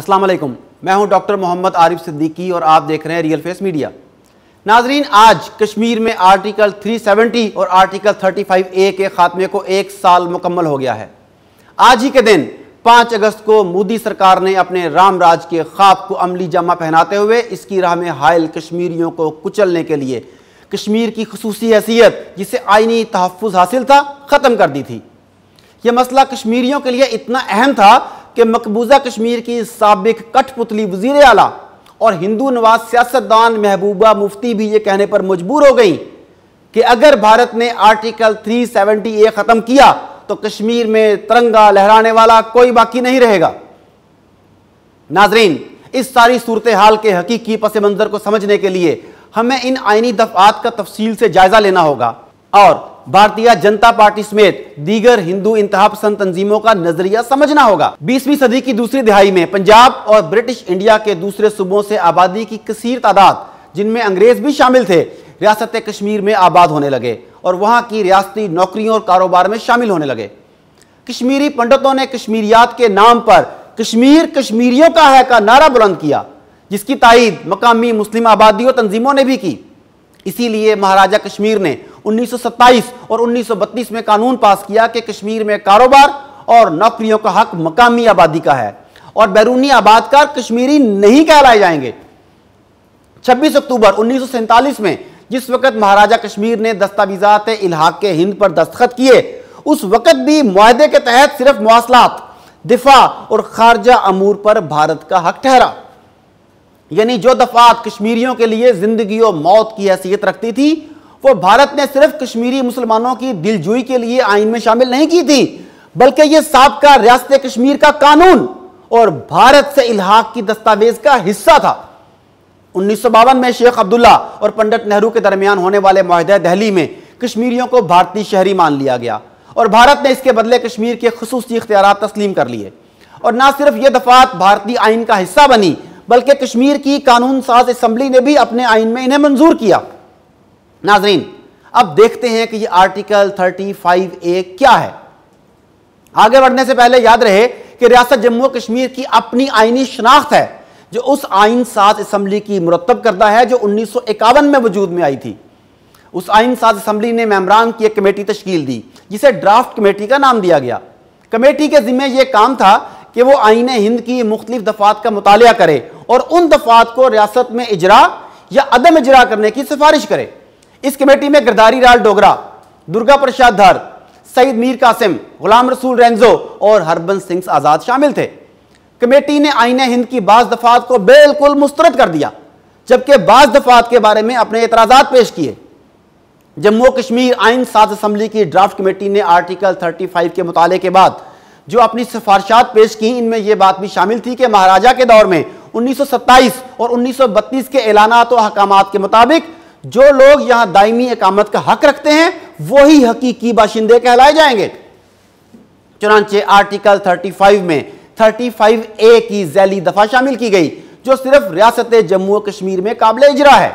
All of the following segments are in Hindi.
अस्सलाम वालेकुम मैं हूं डॉक्टर मोहम्मद आरिफ सिद्दीकी और आप देख रहे हैं रियल फेस मीडिया नाजरीन आज कश्मीर में आर्टिकल 370 और आर्टिकल 35 ए के खात्मे को एक साल मुकम्मल हो गया है आज ही के दिन 5 अगस्त को मोदी सरकार ने अपने राम राज के ख्वाब को अमली जामा पहनाते हुए इसकी राह में हायल कश्मीरियों को कुचलने के लिए कश्मीर की खसूसी हैसियत जिसे आइनी तहफ़ हासिल था ख़त्म कर दी थी यह मसला कश्मीरियों के लिए इतना अहम था कि मकबूजा कश्मीर की सबक कठपुतली वजीर अला और हिंदू नवाज सियासतदान महबूबा मुफ्ती भी ये कहने पर मजबूर हो गई कि अगर भारत ने आर्टिकल 370 ए ख़त्म किया तो कश्मीर में तिरंगा लहराने वाला कोई बाकी नहीं रहेगा नाजरीन इस सारी सूरत हाल के हकीकी पस मंज़र को समझने के लिए हमें इन आइनी दफात का तफसील से जायज़ा लेना होगा और भारतीय जनता पार्टी समेत दीगर हिंदू इंतहा पसंद तंजीमों का नजरिया समझना होगा बीसवीं सदी की दूसरी दिहाई में पंजाब और ब्रिटिश इंडिया के दूसरे सूबों से आबादी की कसीर तादाद जिनमें अंग्रेज भी शामिल थे रियासत कश्मीर में आबाद होने लगे और वहाँ की रियासती नौकरियों और कारोबार में शामिल होने लगे कश्मीरी पंडितों ने कश्मीरियात के नाम पर कश्मीर कश्मीरियों का है का नारा बुलंद किया जिसकी तायद मकामी मुस्लिम आबादी और तंजीमों ने भी की इसीलिए महाराजा कश्मीर ने 1927 और 1932 में कानून पास किया कि कश्मीर में कारोबार और नौकरियों का हक मकामी आबादी का है और बैरूनी आबादकार कश्मीरी नहीं कहलाए जाएंगे 26 अक्टूबर उन्नीस में जिस वक्त महाराजा कश्मीर ने दस्तावीजात इलाहा के हिंद पर दस्तखत किए उस वक्त भी माहदे के तहत सिर्फ मुसलात दिफा और खारजा अमूर पर भारत का हक ठहरा यानी जो दफात कश्मीरियों के लिए जिंदगी और मौत की हैसियत रखती थी वो भारत ने सिर्फ कश्मीरी मुसलमानों की दिलजोई के लिए आइन में शामिल नहीं की थी बल्कि यह सबका रियासत कश्मीर का कानून और भारत से इलाहाक की दस्तावेज का हिस्सा था उन्नीस में शेख अब्दुल्ला और पंडित नेहरू के दरमियान होने वाले माहदे दहली में कश्मीरियों को भारतीय शहरी मान लिया गया और भारत ने इसके बदले कश्मीर के खसूसी इख्तियार तस्लीम कर लिए और ना सिर्फ यह दफात भारतीय आइन का हिस्सा बनी बल्कि कश्मीर की कानून साज असम्बली ने भी अपने आइन में इन्हें मंजूर किया नाजरीन अब देखते हैं कि ये आर्टिकल 35 ए क्या है आगे बढ़ने से पहले याद रहे कि रियासत जम्मू कश्मीर की अपनी आइनी शनाख्त है जो उस आइन साज असम्बली की मुरतब करता है जो उन्नीस में वजूद में आई थी उस आइन साज असम्बली ने मेम्बरान की एक कमेटी तश्कील दी जिसे ड्राफ्ट कमेटी का नाम दिया गया कमेटी के जिम्मे यह काम था कि वो आइन हिंद की मुख्तलिफ दफात का मुताल करे और उन दफात को रियासत में इजरा या अदम इजरा करने की सिफारिश करे इस कमेटी में गिरधारी लाल डोगरा दुर्गा प्रसाद धर सईद मीर कासिम गुलाम रसूल रेंजो और हरबंस सिंह आज़ाद शामिल थे कमेटी ने आईने हिंद की बाज दफात को बिल्कुल मुस्तरद कर दिया जबकि बाज दफात के बारे में अपने एतराज़ा पेश किए जम्मू कश्मीर आइन साज असम्बली की ड्राफ्ट कमेटी ने आर्टिकल 35 के मुताले के बाद जो अपनी सिफारशात पेश की इनमें यह बात भी शामिल थी कि महाराजा के दौर में 1927 और 1932 के ऐलाना तो अहकाम के मुताबिक जो लोग यहां दायमी एकामत का हक रखते हैं वही हकीकी बाशिंदे कहलाए जाएंगे चुनाचे आर्टिकल 35 में 35 ए की जैली दफा शामिल की गई जो सिर्फ रियासत जम्मू और कश्मीर में काबिल इजरा है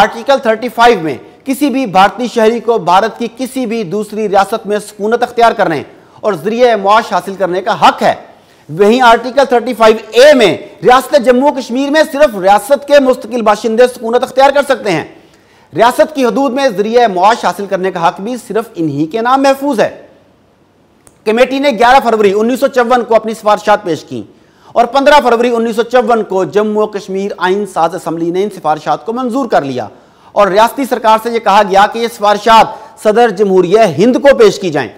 आर्टिकल 35 में किसी भी भारतीय शहरी को भारत की किसी भी दूसरी रियासत में सकूनत अख्तियार करने और जरिए मुआश हासिल करने का हक है वहीं आर्टिकल 35 ए में रियासत जम्मू कश्मीर में सिर्फ रियासत के मुस्तकिल बाशिंदे सकूनत अख्तियार कर सकते हैं रियासत की हदूद में जरिए मुआश हासिल करने का हक भी सिर्फ इन्हीं के नाम महफूज है कमेटी ने 11 फरवरी उन्नीस को अपनी सिफारशात पेश की और 15 फरवरी उन्नीस को जम्मू कश्मीर आइन साज असम्बली ने इन सिफारशात को मंजूर कर लिया और रियाती सरकार से यह कहा गया कि यह सिफारशात सदर जमहूरिया हिंद को पेश की जाएं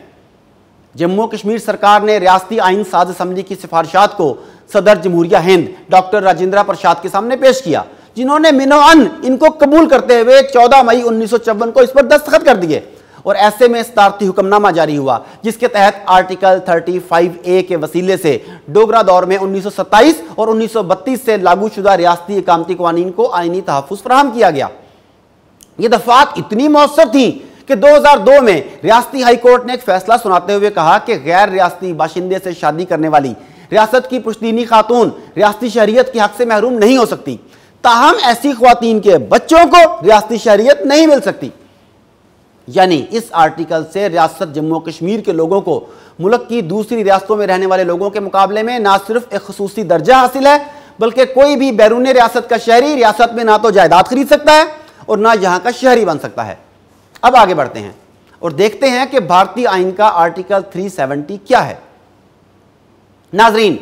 जम्मू कश्मीर सरकार ने रियाती आइन साज असम्बली की सिफारिशात को सदर जमहूरिया हिंद डॉक्टर राजेंद्रा प्रसाद के सामने पेश किया जिन्होंने मिनोअन इनको कबूल करते हुए 14 मई उन्नीस को इस पर दस्तखत कर दिए और ऐसे में सदारती हुक्मनामा जारी हुआ जिसके तहत आर्टिकल 35 ए के वसीले से डोगरा दौर में 1927 और 1932 से लागू शुदा रियासती एकामती कवानीन को आइनी तहफ़ फ्राहम किया गया ये दफात इतनी मौसर थी कि 2002 में रियाती हाईकोर्ट ने एक फैसला सुनाते हुए कहा कि गैर रियाती बाशिंदे से शादी करने वाली रियासत की पुश्तनी खातून रियाती शहरीत के हक से महरूम नहीं हो सकती ताहम ऐसी खुवान के बच्चों को रियाती शहरीत नहीं मिल सकती यानी इस आर्टिकल से रियासत जम्मू कश्मीर के लोगों को मुल्क की दूसरी रियासतों में रहने वाले लोगों के मुकाबले में ना सिर्फ एक खसूस दर्जा हासिल है बल्कि कोई भी बैरून रियासत का शहरी रियासत में ना तो जायदाद खरीद सकता है और ना यहाँ का शहरी बन सकता है अब आगे बढ़ते हैं और देखते हैं कि भारतीय आइन का आर्टिकल 370 क्या है नाजरीन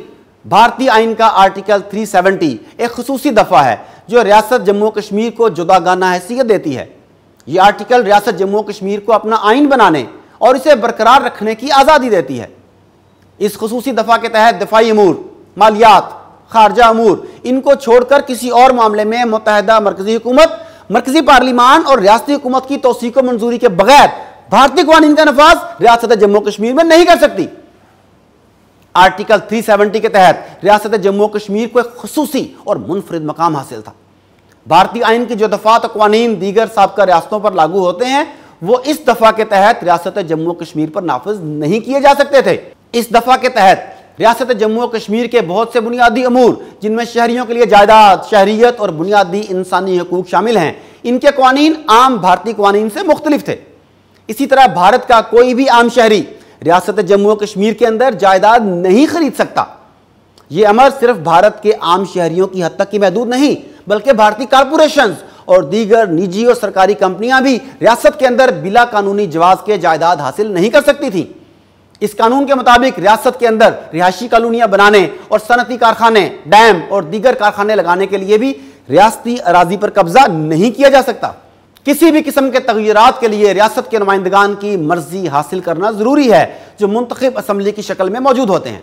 भारतीय आइन का आर्टिकल 370 एक खसूसी दफ़ा है जो रियासत जम्मू कश्मीर को गाना हैसियत देती है यह आर्टिकल रियासत जम्मू कश्मीर को अपना आइन बनाने और इसे बरकरार रखने की आज़ादी देती है इस खसूसी दफ़ा के तहत दिफाई अमूर मालियात खारजा अमूर इनको छोड़कर किसी और मामले में मुतहदा मरकजी हुकूमत मरकजी पार्लिमान और रियाती हुकूमत की तोसी को मंजूरी के बगैर भारतीय कवानीन का नफाज रियासत जम्मू कश्मीर में नहीं कर सकती आर्टिकल 370 के तहत रियासत जम्मू कश्मीर को एक खसूसी और मुनफरद मकाम हासिल था भारतीय आइन की जो तो कवानीन दीगर सबका रियासतों पर लागू होते हैं वो इस दफा के तहत रियासत जम्मू कश्मीर पर नाफज नहीं किए जा सकते थे इस दफा के तहत रियासत जम्मू और कश्मीर के बहुत से बुनियादी अमूर जिनमें शहरीों के लिए जायदाद शहरीत और बुनियादी इंसानी हकूक शामिल हैं इनके कवानीन आम भारतीय कवानीन से मुख्तलिफ थे इसी तरह भारत का कोई भी आम शहरी रियासत जम्मू और कश्मीर के अंदर जायदाद नहीं खरीद सकता ये अमर सिर्फ भारत के आम शहरियों की हद तक की महदूद नहीं बल्कि भारतीय कारपोरेशन और दीगर निजी और सरकारी कंपनियां भी रियासत के अंदर बिला कानूनी जवाब के जायदाद हासिल नहीं कर सकती थीं इस कानून के मुताबिक रियासत के अंदर रिहायशी कॉलोनियां बनाने और सनती कारखाने डैम और दीगर कारखाने लगाने के लिए भी रियासती अराजी पर कब्जा नहीं किया जा सकता किसी भी किस्म के तगैरत के लिए रियासत के नुमाइंदगान की मर्जी हासिल करना ज़रूरी है जो मुंतब असम्बली की शक्ल में मौजूद होते हैं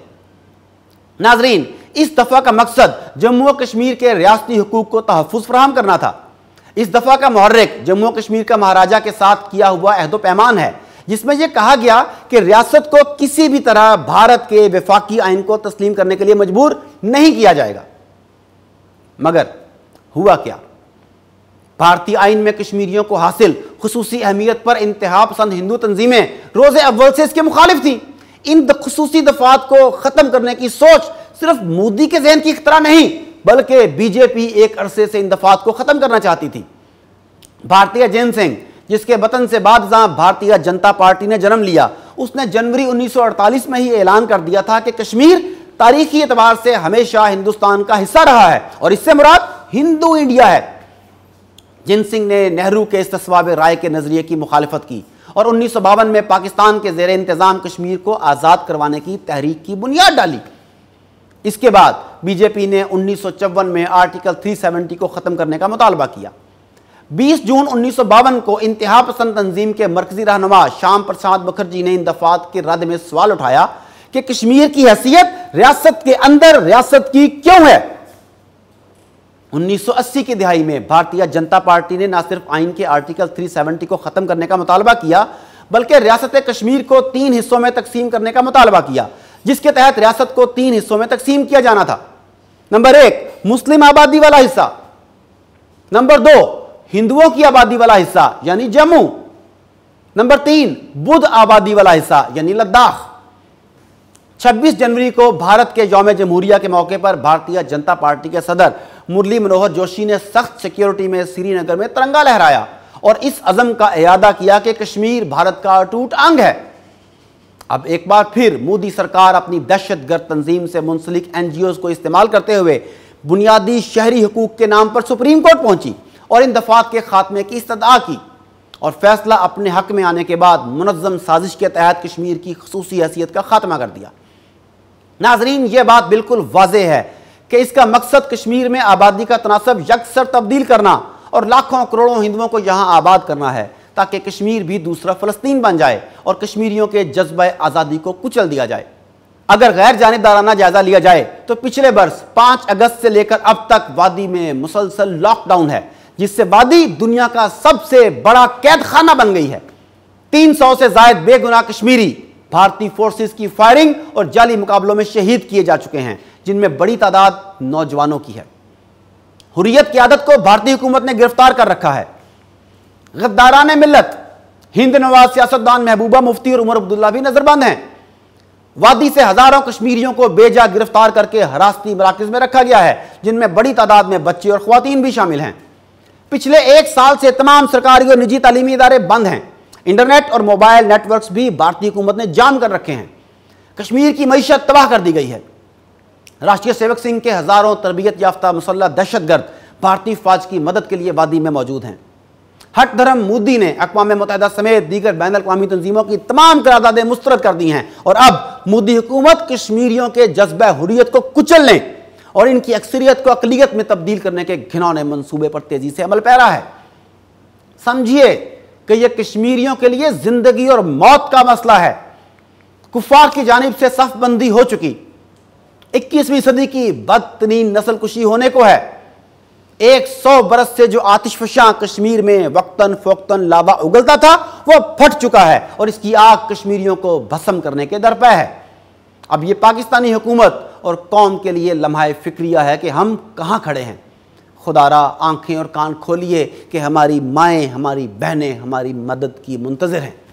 नाजरीन इस दफ़ा का मकसद जम्मू कश्मीर के रियाती हकूक को तहफ़ फ्राहम करना था इस दफ़ा का महर्रक जम्मू कश्मीर का महाराजा के साथ किया हुआ अहदो पैमान है जिसमें यह कहा गया कि रियासत को किसी भी तरह भारत के विफाकी आइन को तस्लीम करने के लिए मजबूर नहीं किया जाएगा मगर हुआ क्या भारतीय आइन में कश्मीरियों को हासिल खसूसी अहमियत पर इंतहा पसंद हिंदू तंजीमें रोज़ अव्वल से इसके मुखालिफ थी इन खसूसी दफात को ख़त्म करने की सोच सिर्फ मोदी के जहन की खतरा नहीं बल्कि बीजेपी एक अरसे से इन दफात को ख़त्म करना चाहती थी भारतीय जैन सिंह जिसके वतन से बाद जहां भारतीय जनता पार्टी ने जन्म लिया उसने जनवरी 1948 में ही ऐलान कर दिया था कि कश्मीर तारीखी एतबार से हमेशा हिंदुस्तान का हिस्सा रहा है और इससे मुराद हिंदू इंडिया है जिन सिंह ने नेहरू के इस तस्वाब राय के नज़रिए की मुखालफत की और उन्नीस में पाकिस्तान के जेर इंतज़ाम कश्मीर को आज़ाद करवाने की तहरीक की बुनियाद डाली इसके बाद बीजेपी ने उन्नीस में आर्टिकल 370 को ख़त्म करने का मुतालबा किया बीस जून उन्नीस को इंतहा पसंद तंजीम के मरकजी रहनुमा श्याम प्रसाद मुखर्जी ने इन दफात के रद्द में सवाल उठाया कि कश्मीर की हैसियत रियासत के अंदर रियासत की क्यों है 1980 की दिहाई में भारतीय जनता पार्टी ने न सिर्फ आइन के आर्टिकल 370 को खत्म करने का मुतालबा किया बल्कि रियासत कश्मीर को तीन हिस्सों में तकसीम करने का मुतालबा किया जिसके तहत रियासत को तीन हिस्सों में तकसीम किया जाना था नंबर एक मुस्लिम आबादी वाला हिस्सा नंबर दो हिंदुओं की आबादी वाला हिस्सा यानी जम्मू नंबर तीन बुद्ध आबादी वाला हिस्सा यानी लद्दाख 26 जनवरी को भारत के यौम जमहूरिया के मौके पर भारतीय जनता पार्टी के सदर मुरली मनोहर जोशी ने सख्त सिक्योरिटी में श्रीनगर में तिरंगा लहराया और इस अजम का इरादा किया कि कश्मीर भारत का अटूट अंग है अब एक बार फिर मोदी सरकार अपनी दहशतगर्द तंजीम से मुंसलिक एनजीओ को इस्तेमाल करते हुए बुनियादी शहरी हकूक के नाम पर सुप्रीम कोर्ट पहुंची और इन दफात के खात्मे की इस्तः की और फैसला अपने हक में आने के बाद मनज़म साजिश के तहत कश्मीर की खसूस हैसियत का खात्मा कर दिया नाजरीन ये बात बिल्कुल वाज है कि इसका मकसद कश्मीर में आबादी का तनासब यकसर तब्दील करना और लाखों करोड़ों हिंदुओं को यहाँ आबाद करना है ताकि कश्मीर भी दूसरा फ़लस्तीन बन जाए और कश्मीरियों के जज्ब आज़ादी को कुचल दिया जाए अगर गैर जानबदाराना जायजा लिया जाए तो पिछले वर्ष पाँच अगस्त से लेकर अब तक वादी में मुसलसल लॉकडाउन है जिससे वादी दुनिया का सबसे बड़ा कैद खाना बन गई है 300 से जायद बेगुनाह कश्मीरी भारतीय फोर्सेस की फायरिंग और जाली मुकाबलों में शहीद किए जा चुके हैं जिनमें बड़ी तादाद नौजवानों की है हुरियत की आदत को भारतीय हुकूमत ने गिरफ्तार कर रखा है गद्दारान मिलत हिंद नवाज सियासतदान महबूबा मुफ्ती और उमर अब्दुल्ला भी नजरबंद हैं वादी से हजारों कश्मीरियों को बेजा गिरफ्तार करके हरासती मराकज में रखा गया है जिनमें बड़ी तादाद में बच्चे और खुवान भी शामिल हैं पिछले एक साल से तमाम सरकारी और निजी तालीमी इदारे बंद हैं इंटरनेट और मोबाइल नेटवर्क्स भी भारतीय हुकूमत ने जाम कर रखे हैं कश्मीर की मीशत तबाह कर दी गई है राष्ट्रीय सेवक सिंह के हज़ारों तरबियत याफ्ता दहशत दहशतगर्द भारतीय फौज की मदद के लिए वादी में मौजूद हैं हट धर्म मोदी ने अकवा मुतहदा समेत दीगर बैन अवी तंजीमों की तमाम करारदादें मुस्रद कर दी हैं और अब मोदी हुकूमत कश्मीरियों के जज्बा हुरियत को कुचलने और इनकी अक्सरियत को अकलीत में तब्दील करने के घिनौने मनसूबे पर तेजी से अमल पैरा है समझिए कि यह कश्मीरियों के लिए जिंदगी और मौत का मसला है कुफार की जानब से सफबंदी हो चुकी इक्कीसवीं सदी की बदतरीन नस्ल कुशी होने को है एक सौ बरस से जो आतिशफशां कश्मीर में वक्तन फोक्तन लावा उगलता था वो फट चुका है और इसकी आग कश्मीरियों को भस्म करने के दर पर है अब ये पाकिस्तानी हुकूमत और कौम के लिए लम्हा फ़िक्रिया है कि हम कहाँ खड़े हैं खुदारा आंखें और कान खोलिए कि हमारी माएँ हमारी बहनें हमारी मदद की मंतज़र हैं